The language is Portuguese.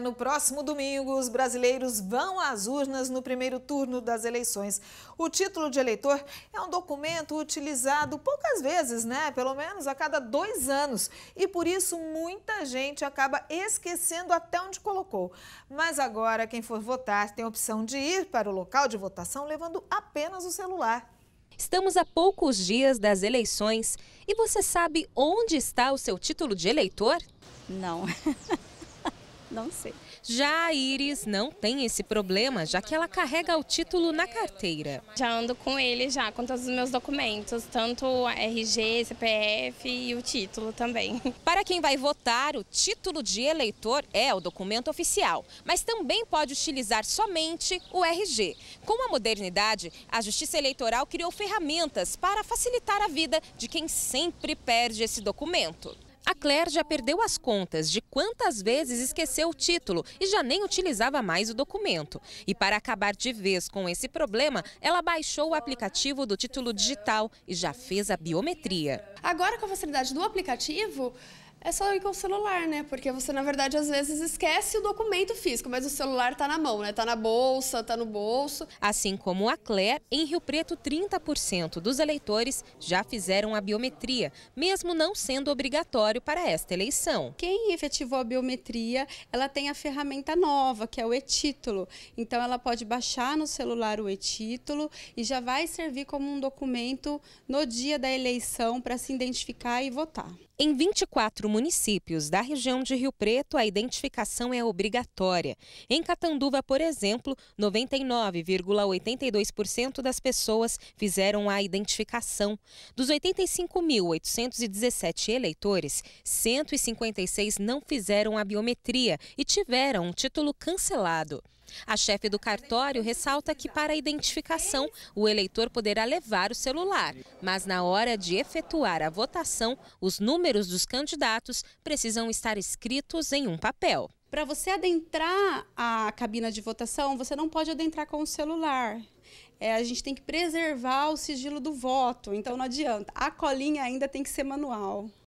no próximo domingo, os brasileiros vão às urnas no primeiro turno das eleições. O título de eleitor é um documento utilizado poucas vezes, né? Pelo menos a cada dois anos. E por isso muita gente acaba esquecendo até onde colocou. Mas agora, quem for votar tem a opção de ir para o local de votação levando apenas o celular. Estamos a poucos dias das eleições e você sabe onde está o seu título de eleitor? Não. Não sei. Já a Iris não tem esse problema, já que ela carrega o título na carteira. Já ando com ele já, com todos os meus documentos, tanto RG, CPF e o título também. Para quem vai votar, o título de eleitor é o documento oficial, mas também pode utilizar somente o RG. Com a modernidade, a Justiça Eleitoral criou ferramentas para facilitar a vida de quem sempre perde esse documento. A Claire já perdeu as contas de quantas vezes esqueceu o título e já nem utilizava mais o documento. E para acabar de vez com esse problema, ela baixou o aplicativo do título digital e já fez a biometria. Agora, com a facilidade do aplicativo, é só ir com o celular, né? Porque você, na verdade, às vezes esquece o documento físico, mas o celular está na mão, né? Tá na bolsa, está no bolso. Assim como a Clé, em Rio Preto, 30% dos eleitores já fizeram a biometria, mesmo não sendo obrigatório para esta eleição. Quem efetivou a biometria, ela tem a ferramenta nova, que é o e-título. Então ela pode baixar no celular o e-título e já vai servir como um documento no dia da eleição para se identificar e votar. Em 24 municípios da região de Rio Preto, a identificação é obrigatória. Em Catanduva, por exemplo, 99,82% das pessoas fizeram a identificação. Dos 85.817 eleitores, 156 não fizeram a biometria e tiveram um título cancelado. A chefe do cartório ressalta que para a identificação o eleitor poderá levar o celular, mas na hora de efetuar a votação, os números dos candidatos precisam estar escritos em um papel. Para você adentrar a cabina de votação, você não pode adentrar com o celular. É, a gente tem que preservar o sigilo do voto, então não adianta. A colinha ainda tem que ser manual.